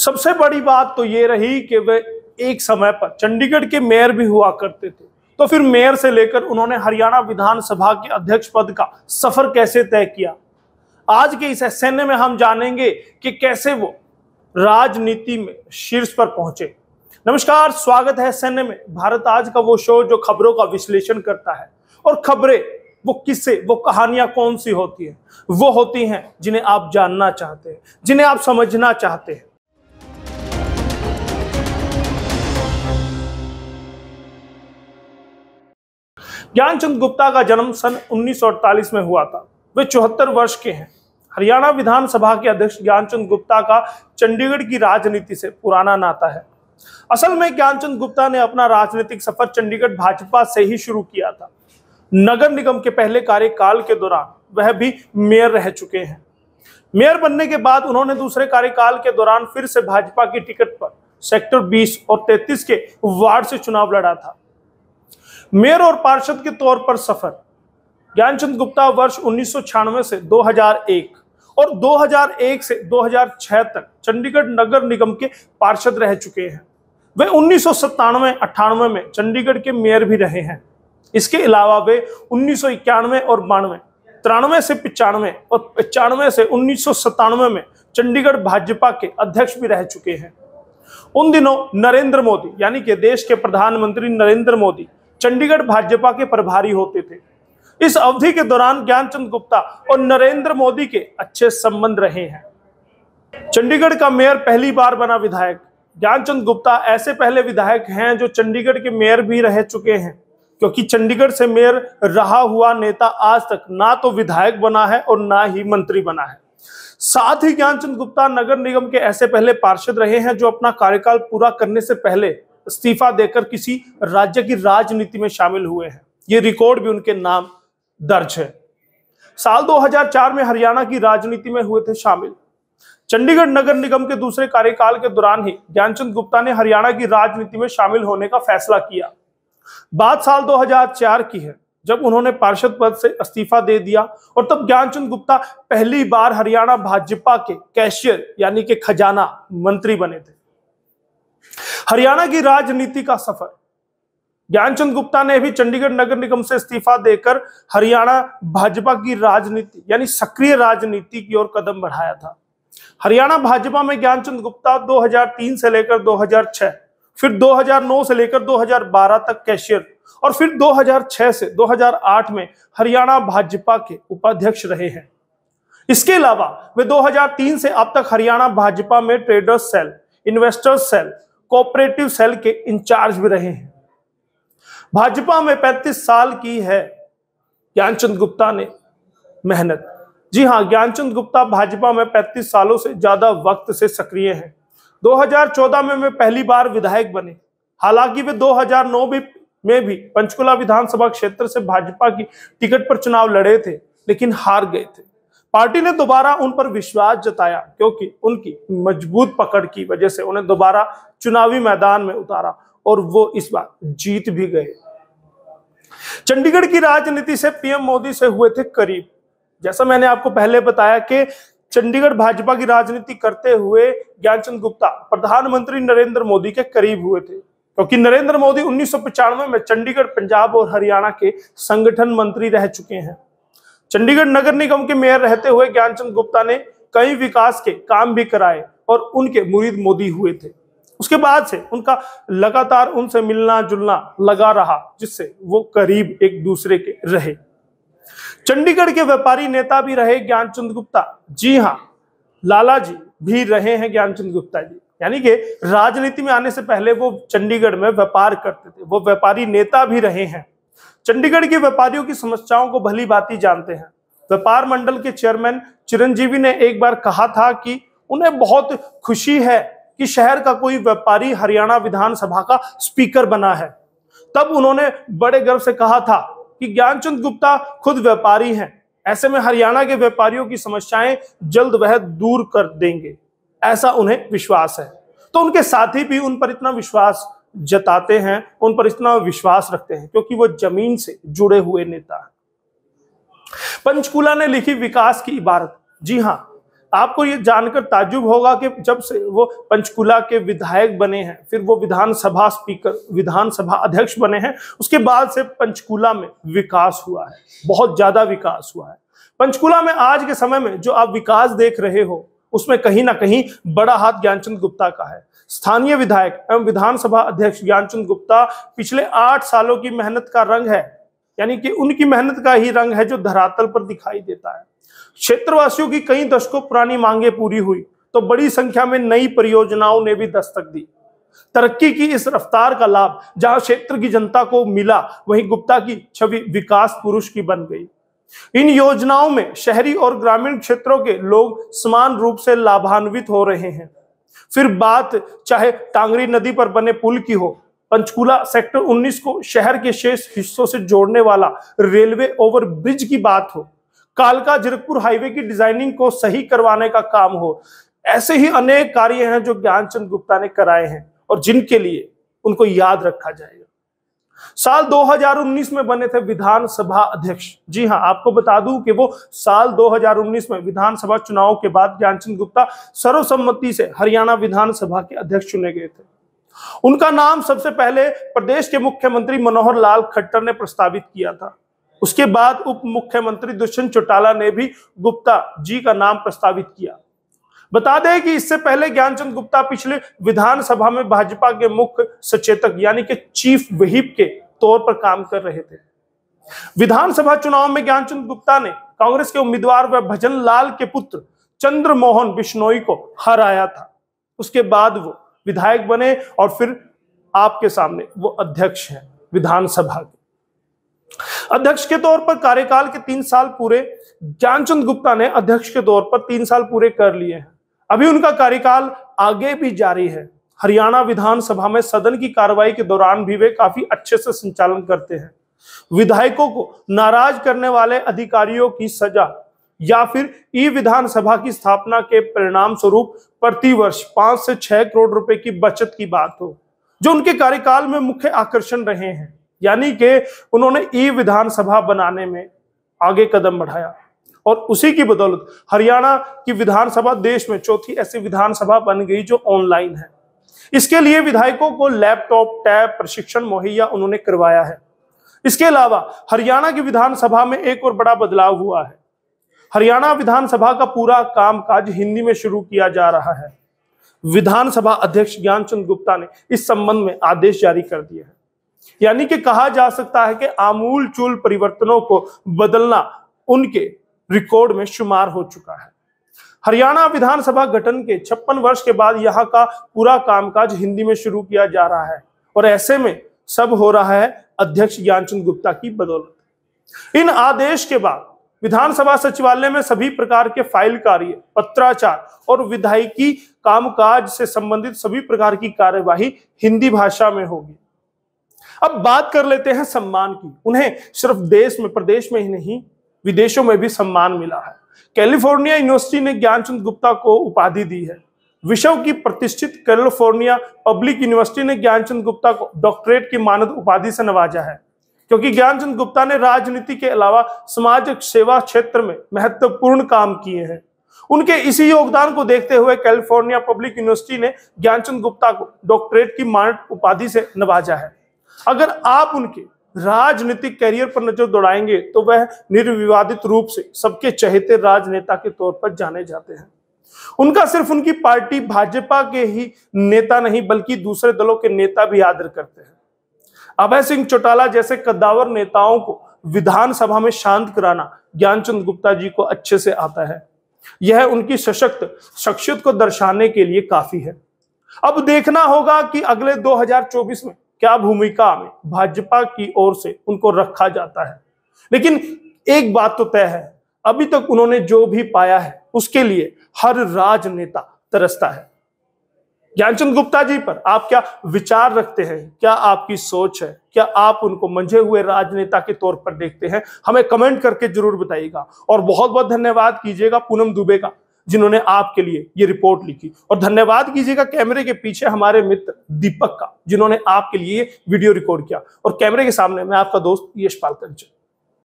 सबसे बड़ी बात तो ये रही कि वे एक समय पर चंडीगढ़ के मेयर भी हुआ करते थे तो फिर मेयर से लेकर उन्होंने हरियाणा विधानसभा के अध्यक्ष पद का सफर कैसे तय किया आज के इस सैन्य में हम जानेंगे कि कैसे वो राजनीति में शीर्ष पर पहुंचे नमस्कार स्वागत है सैन्य में भारत आज का वो शो जो खबरों का विश्लेषण करता है और खबरें वो किससे वो कहानियां कौन सी होती है वो होती हैं जिन्हें आप जानना चाहते हैं जिन्हें आप समझना चाहते हैं ज्ञानचंद गुप्ता का जन्म सन 1948 में हुआ था वे चौहत्तर वर्ष के हैं हरियाणा विधानसभा के अध्यक्ष ज्ञानचंद गुप्ता का चंडीगढ़ की राजनीति से पुराना नाता है असल में ज्ञानचंद गुप्ता ने अपना राजनीतिक सफर चंडीगढ़ भाजपा से ही शुरू किया था नगर निगम के पहले कार्यकाल के दौरान वह भी मेयर रह चुके हैं मेयर बनने के बाद उन्होंने दूसरे कार्यकाल के दौरान फिर से भाजपा की टिकट पर सेक्टर 20 और 33 के वार्ड से चुनाव लड़ा था मेयर और पार्षद के तौर पर सफर ज्ञानचंद गुप्ता वर्ष उन्नीस से 2001 और 2001 से 2006 तक चंडीगढ़ नगर निगम के पार्षद रह चुके हैं वे उन्नीस सौ में चंडीगढ़ के मेयर भी रहे हैं इसके अलावा वे उन्नीस और बानवे तिरानवे से पिचानवे और पचानवे से उन्नीस में चंडीगढ़ भाजपा के अध्यक्ष भी रह चुके हैं उन दिनों नरेंद्र मोदी यानी कि देश के प्रधानमंत्री नरेंद्र मोदी चंडीगढ़ भाजपा के प्रभारी होते थे इस अवधि के दौरान ज्ञानचंद गुप्ता और नरेंद्र मोदी के अच्छे संबंध रहे हैं चंडीगढ़ का मेयर पहली बार बना विधायक ज्ञानचंद गुप्ता ऐसे पहले विधायक हैं जो चंडीगढ़ के मेयर भी रह चुके हैं क्योंकि चंडीगढ़ से मेयर रहा हुआ नेता आज तक ना तो विधायक बना है और ना ही मंत्री बना है साथ ही ज्ञानचंद गुप्ता नगर निगम के ऐसे पहले पार्षद रहे हैं जो अपना कार्यकाल पूरा करने से पहले इस्तीफा देकर किसी राज्य की राजनीति में शामिल हुए हैं ये रिकॉर्ड भी उनके नाम दर्ज है साल 2004 में हरियाणा की राजनीति में हुए थे शामिल चंडीगढ़ नगर निगम के दूसरे कार्यकाल के दौरान ही ज्ञानचंद गुप्ता ने हरियाणा की राजनीति में शामिल होने का फैसला किया बात साल 2004 की है जब उन्होंने पार्षद पद से इस्तीफा दे दिया और तब ज्ञानचंद गुप्ता पहली बार हरियाणा भाजपा के कैशियर यानी के खजाना मंत्री बने थे हरियाणा की राजनीति का सफर ज्ञानचंद गुप्ता ने भी चंडीगढ़ नगर निगम से इस्तीफा देकर हरियाणा भाजपा की राजनीति यानी सक्रिय राजनीति की ओर कदम बढ़ाया था हरियाणा भाजपा में ज्ञानचंद गुप्ता 2003 से लेकर 2006 फिर 2009 से लेकर 2012 तक कैशियर और फिर 2006 से 2008 में हरियाणा भाजपा के उपाध्यक्ष रहे हैं इसके अलावा वे 2003 से अब तक हरियाणा भाजपा में traders cell investors cell cooperative cell के इंचार्ज भी रहे हैं भाजपा में 35 साल की है ज्ञानचंद गुप्ता ने मेहनत जी हां ज्ञानचंद गुप्ता भाजपा में 35 सालों से ज्यादा वक्त से सक्रिय हैं 2014 में वे पहली बार विधायक बने हालांकि वे 2009 भी में भी पंचकुला विधानसभा क्षेत्र से भाजपा की टिकट पर चुनाव लड़े थे लेकिन हार गए थे पार्टी ने दोबारा उन पर विश्वास जताया क्योंकि उनकी मजबूत पकड़ की वजह से उन्हें दोबारा चुनावी मैदान में उतारा और वो इस बार जीत भी गए चंडीगढ़ की राजनीति से पीएम मोदी से हुए थे करीब जैसा मैंने आपको पहले बताया कि चंडीगढ़ भाजपा की राजनीति करते हुए ज्ञानचंद गुप्ता प्रधानमंत्री नरेंद्र मोदी के करीब हुए थे क्योंकि तो नरेंद्र मोदी उन्नीस में चंडीगढ़ पंजाब और हरियाणा के संगठन मंत्री रह चुके हैं चंडीगढ़ नगर निगम के मेयर रहते हुए ज्ञानचंद गुप्ता ने कई विकास के काम भी कराए और उनके मुरीद मोदी हुए थे उसके बाद से उनका लगातार उनसे मिलना जुलना लगा रहा जिससे वो करीब एक दूसरे के रहे चंडीगढ़ के व्यापारी नेता भी रहे ज्ञानचंद गुप्ता जी हाँ लाला जी भी रहे हैं ज्ञानचंद गुप्ता जी यानी कि राजनीति में आने से पहले वो चंडीगढ़ में व्यापार करते थे वो व्यापारी नेता भी रहे हैं चंडीगढ़ के व्यापारियों की समस्याओं को भली भांति जानते हैं व्यापार मंडल के चेयरमैन चिरंजीवी ने एक बार कहा था कि उन्हें बहुत खुशी है कि शहर का कोई व्यापारी हरियाणा विधानसभा का स्पीकर बना है तब उन्होंने बड़े गर्व से कहा था कि ज्ञानचंद गुप्ता खुद व्यापारी हैं ऐसे में हरियाणा के व्यापारियों की समस्याएं जल्द वह दूर कर देंगे ऐसा उन्हें विश्वास है तो उनके साथी भी उन पर इतना विश्वास जताते हैं उन पर इतना विश्वास रखते हैं क्योंकि वो जमीन से जुड़े हुए नेता हैं पंचकूला ने लिखी विकास की इबारत जी हाँ आपको ये जानकर ताजुब होगा कि जब से वो पंचकुला के विधायक बने हैं फिर वो विधानसभा स्पीकर विधानसभा अध्यक्ष बने हैं उसके बाद से पंचकुला में विकास हुआ है बहुत ज्यादा विकास हुआ है पंचकुला में आज के समय में जो आप विकास देख रहे हो उसमें कहीं ना कहीं बड़ा हाथ ज्ञानचंद गुप्ता का है स्थानीय विधायक एवं विधानसभा अध्यक्ष ज्ञानचंद गुप्ता पिछले आठ सालों की मेहनत का रंग है यानी कि उनकी मेहनत का ही रंग है जो धरातल पर दिखाई देता है क्षेत्रवासियों की कई दशकों पुरानी मांगे पूरी हुई तो बड़ी संख्या में नई परियोजनाओं ने भी दस्तक दी तरक्की की इस रफ्तार का लाभ जहां क्षेत्र की जनता को मिला वहीं गुप्ता की छवि विकास पुरुष की बन गई इन योजनाओं में शहरी और ग्रामीण क्षेत्रों के लोग समान रूप से लाभान्वित हो रहे हैं फिर बात चाहे टांगरी नदी पर बने पुल की हो पंचकूला सेक्टर 19 को शहर के शेष हिस्सों से जोड़ने वाला रेलवे ओवर ब्रिज की बात हो कालका जीरकपुर हाईवे की डिजाइनिंग को सही करवाने का काम हो ऐसे ही अनेक कार्य हैं जो ज्ञानचंद गुप्ता ने कराए हैं और जिनके लिए उनको याद रखा जाएगा साल 2019 में बने थे विधानसभा अध्यक्ष जी हां आपको बता दूं कि वो साल 2019 में विधानसभा चुनाव के बाद ज्ञानचंद गुप्ता सर्वसम्मति से हरियाणा विधानसभा के अध्यक्ष चुने गए थे उनका नाम सबसे पहले प्रदेश के मुख्यमंत्री मनोहर लाल खट्टर ने प्रस्तावित किया था उसके बाद उप मुख्यमंत्री दुष्यंत चौटाला ने भी गुप्ता जी का नाम प्रस्तावित किया बता दें कि इससे पहले ज्ञानचंद गुप्ता पिछले विधानसभा में भाजपा के मुख्य सचेतक यानी कि चीफ वहीप के तौर पर काम कर रहे थे विधानसभा चुनाव में ज्ञानचंद गुप्ता ने कांग्रेस के उम्मीदवार व भजन लाल के पुत्र चंद्रमोहन बिश्नोई को हराया था उसके बाद वो विधायक बने और फिर आपके सामने वो अध्यक्ष हैं विधानसभा के अध्यक्ष के तौर पर कार्यकाल के तीन साल पूरे ज्ञानचंद गुप्ता ने अध्यक्ष के तौर पर तीन साल पूरे कर लिए हैं अभी उनका कार्यकाल आगे भी जारी है हरियाणा विधानसभा में सदन की कार्रवाई के दौरान भी वे काफी अच्छे से संचालन करते हैं विधायकों को नाराज करने वाले अधिकारियों की सजा या फिर ई विधानसभा की स्थापना के परिणाम स्वरूप प्रतिवर्ष पांच से छह करोड़ रुपए की बचत की बात हो जो उनके कार्यकाल में मुख्य आकर्षण रहे हैं यानी कि उन्होंने ई विधानसभा बनाने में आगे कदम बढ़ाया और उसी की बदौलत हरियाणा की विधानसभा देश में चौथी ऐसी विधानसभा बन गई जो ऑनलाइन है इसके लिए विधायकों को लैपटॉप टैब प्रशिक्षण मुहैया उन्होंने करवाया है इसके अलावा हरियाणा की विधानसभा में एक और बड़ा बदलाव हुआ है हरियाणा विधानसभा का पूरा कामकाज हिंदी में शुरू किया जा रहा है विधानसभा अध्यक्ष ज्ञानचंद गुप्ता ने इस संबंध में आदेश जारी कर दिए है यानी कि कहा जा सकता है कि आमूल चूल परिवर्तनों को बदलना उनके रिकॉर्ड में शुमार हो चुका है हरियाणा विधानसभा गठन के छप्पन वर्ष के बाद यहाँ का पूरा कामकाज हिंदी में शुरू किया जा रहा है और ऐसे में सब हो रहा है अध्यक्ष ज्ञानचंद गुप्ता की बदौलत इन आदेश के बाद विधानसभा सचिवालय में सभी प्रकार के फाइल कार्य पत्राचार और विधायकी कामकाज से संबंधित सभी प्रकार की कार्यवाही हिंदी भाषा में होगी अब बात कर लेते हैं सम्मान की उन्हें सिर्फ देश में प्रदेश में ही नहीं विदेशों में भी सम्मान मिला है कैलिफोर्निया यूनिवर्सिटी ने ज्ञानचंद गुप्ता को उपाधि दी है विश्व की प्रतिष्ठित कैलिफोर्निया पब्लिक यूनिवर्सिटी ने ज्ञानचंद गुप्ता को डॉक्टरेट की मानद उपाधि से नवाजा है क्योंकि ज्ञानचंद गुप्ता ने राजनीति के अलावा समाज सेवा क्षेत्र में महत्वपूर्ण काम किए हैं उनके इसी योगदान को देखते हुए कैलिफोर्निया पब्लिक यूनिवर्सिटी ने ज्ञानचंद गुप्ता को डॉक्टरेट की मानद उपाधि से नवाजा है अगर आप उनके राजनीतिक करियर पर नजर दौड़ाएंगे तो वह निर्विवादित रूप से सबके चहेते राजनेता के तौर पर जाने जाते हैं उनका सिर्फ उनकी पार्टी भाजपा के ही नेता नहीं बल्कि दूसरे दलों के नेता भी आदर करते हैं अभय सिंह चौटाला जैसे कद्दावर नेताओं को विधानसभा में शांत कराना ज्ञानचंद गुप्ता जी को अच्छे से आता है यह उनकी सशक्त शख्सियत को दर्शाने के लिए काफी है अब देखना होगा कि अगले 2024 में क्या भूमिका में भाजपा की ओर से उनको रखा जाता है लेकिन एक बात तो तय है अभी तक उन्होंने जो भी पाया है उसके लिए हर राजनेता तरसता है ज्ञानचंद गुप्ता जी पर आप क्या विचार रखते हैं क्या आपकी सोच है क्या आप उनको मंझे हुए राजनेता के तौर पर देखते हैं हमें कमेंट करके जरूर बताइएगा और बहुत बहुत धन्यवाद कीजिएगा पूनम दुबे का जिन्होंने आपके लिए ये रिपोर्ट लिखी और धन्यवाद कीजिएगा कैमरे के पीछे हमारे मित्र दीपक का जिन्होंने आपके लिए वीडियो रिकॉर्ड किया और कैमरे के सामने मैं आपका दोस्त यशपाल कंचन